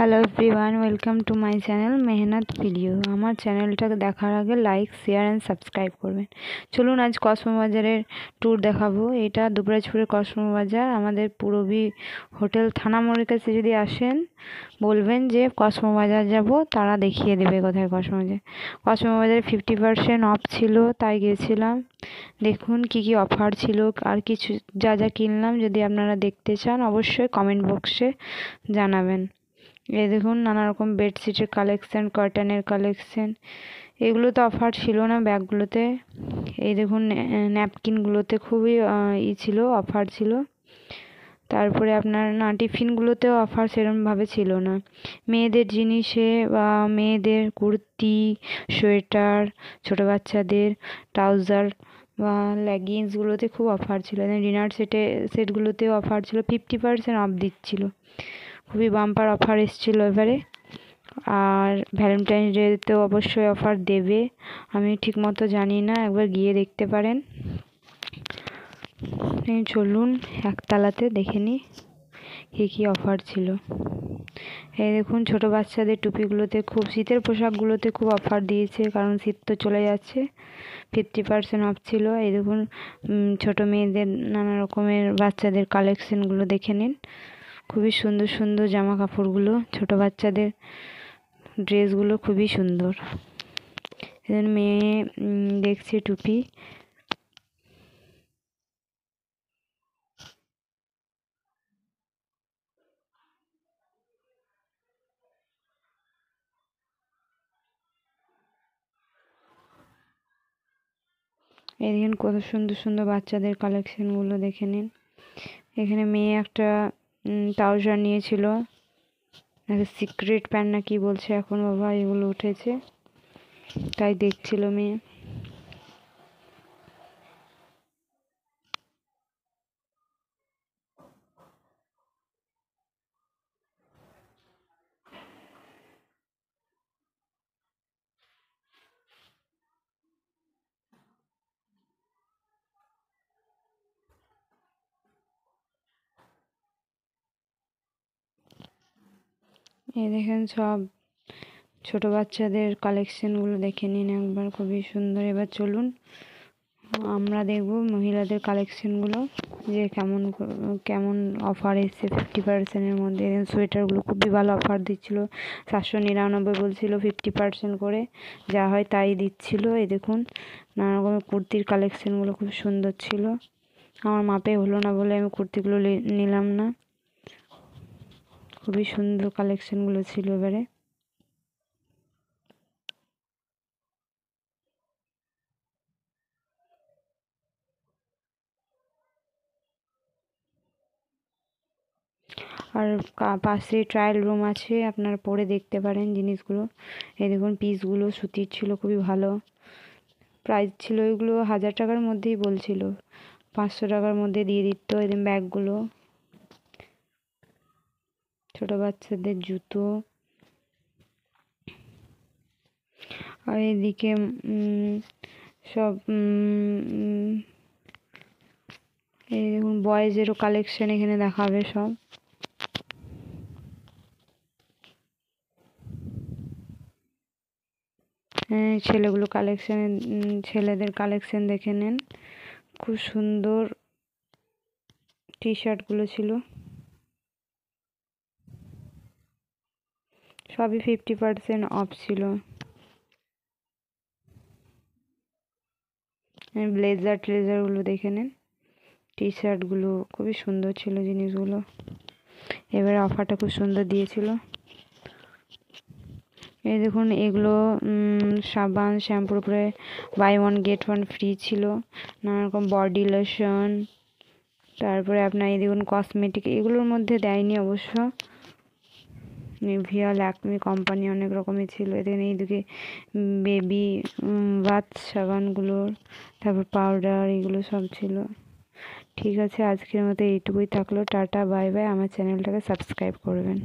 hello everyone welcome to my channel মেহনাত video আমার চ্যানেলটা দেখার আগে লাইক শেয়ার অ্যান্ড সাবস্ক্রাইব করবেন চলুন আজ বাজারের ট্যুর দেখাবো এটা দুবরাজপুরের কসমোবাজার আমাদের পুরবী হোটেল থানা মোড়ের কাছে যদি আসেন বলবেন যে বাজার যাব তারা দেখিয়ে দেবে কোথায় কসমো বাজারে ফিফটি পার্সেন্ট অফ ছিল তাই গেছিলাম দেখুন কি কি অফার ছিল আর কিছু যা যা কিনলাম যদি আপনারা দেখতে চান অবশ্যই কমেন্ট বক্সে জানাবেন এই দেখুন নানা রকম বেডশিটের কালেকশান কটনের কালেকশান এগুলো তো অফার ছিল না ব্যাগগুলোতে এই দেখুন ন্যাপকিনগুলোতে খুবই ই ছিল অফার ছিল তারপরে আপনার না টিফিনগুলোতেও অফার সেরমভাবে ছিল না মেয়েদের জিনিসে বা মেয়েদের কুর্তি সোয়েটার ছোটো বাচ্চাদের ট্রাউজার বা লেগিংসগুলোতে খুব অফার ছিল ডিনার সেটে সেটগুলোতেও অফার ছিল ফিফটি পার্সেন্ট অফ দিচ্ছিলো খুবই বাম্পার অফার এসেছিলো এবারে আর ভ্যালেন্টাইন্স তো অবশ্যই অফার দেবে আমি ঠিক মতো জানি না একবার গিয়ে দেখতে পারেন চলুন একতলাতে দেখে নিই কী কী অফার ছিল এই দেখুন ছোটো বাচ্চাদের টুপিগুলোতে খুব শীতের পোশাকগুলোতে খুব অফার দিয়েছে কারণ শীত তো চলে যাচ্ছে ফিফটি পার্সেন্ট অফ ছিল এই দেখুন ছোটো মেয়েদের নানা রকমের বাচ্চাদের কালেকশানগুলো দেখে নিন খুবই সুন্দর সুন্দর জামা কাপড়গুলো ছোট বাচ্চাদের ড্রেসগুলো খুবই সুন্দর এখানে মেয়ে দেখছে টুপি এদিকে কত সুন্দর সুন্দর বাচ্চাদের কালেকশনগুলো দেখে নিন এখানে মেয়ে একটা ট্রাউজার নিয়েছিল সিক্রেট প্যান না কি বলছে এখন বাবা এগুলো উঠেছে তাই দেখছিল মেয়ে এই দেখেন সব ছোট বাচ্চাদের কালেকশনগুলো দেখে নিন একবার খুবই সুন্দর এবার চলুন আমরা দেখব মহিলাদের কালেকশনগুলো যে কেমন কেমন অফার এসছে ফিফটি পার্সেন্টের মধ্যে এখানে সোয়েটারগুলো খুবই ভালো অফার দিচ্ছিলো সাতশো নিরানব্বই বলছিল ফিফটি পার্সেন্ট করে যা হয় তাই দিচ্ছিল এ দেখুন নানা রকমের কুর্তির কালেকশনগুলো খুব সুন্দর ছিল আমার মাপে হলো না বলে আমি কুর্তিগুলো নিলাম না খুবই সুন্দর কালেকশানগুলো ছিল এবারে আর পাশে ট্রায়াল রুম আছে আপনারা পরে দেখতে পারেন জিনিসগুলো এই দেখুন পিসগুলো সুতির ছিল খুবই ভালো প্রাইস ছিল ওইগুলো হাজার টাকার মধ্যেই বলছিল পাঁচশো টাকার মধ্যে দিয়ে দিত এদিন ব্যাগগুলো ছোট বাচ্চাদের জুতো আর এদিকে সব এই দেখুন বয়েজেরও কালেকশন এখানে দেখাবে সব হ্যাঁ, ছেলেগুলো কালেকশন ছেলেদের কালেকশন দেখে নেন খুব সুন্দর টি শার্টগুলো ছিল সবই ফিফটি পার্সেন্ট অফ ছিল ব্লেজার ট্লেজারগুলো দেখে নেন টি শার্টগুলো খুবই সুন্দর ছিল জিনিসগুলো এবারে অফারটা খুব সুন্দর দিয়েছিল এই দেখুন এগুলো সাবান শ্যাম্পুর উপরে buy one get one free ছিল নানা রকম বডি লোশন তারপরে আপনার এই দেখুন কসমেটিক এগুলোর মধ্যে দেয়নি অবশ্য নিভিয়া ল্যাকমি কোম্পানি অনেক রকমের ছিল এই এইদিকে বেবি বাথ সাবানগুলোর তারপর পাউডার এগুলো সব ছিল ঠিক আছে আজকের মতো এইটুকুই থাকলো টাটা বাই বাই আমার চ্যানেলটাকে সাবস্ক্রাইব করবেন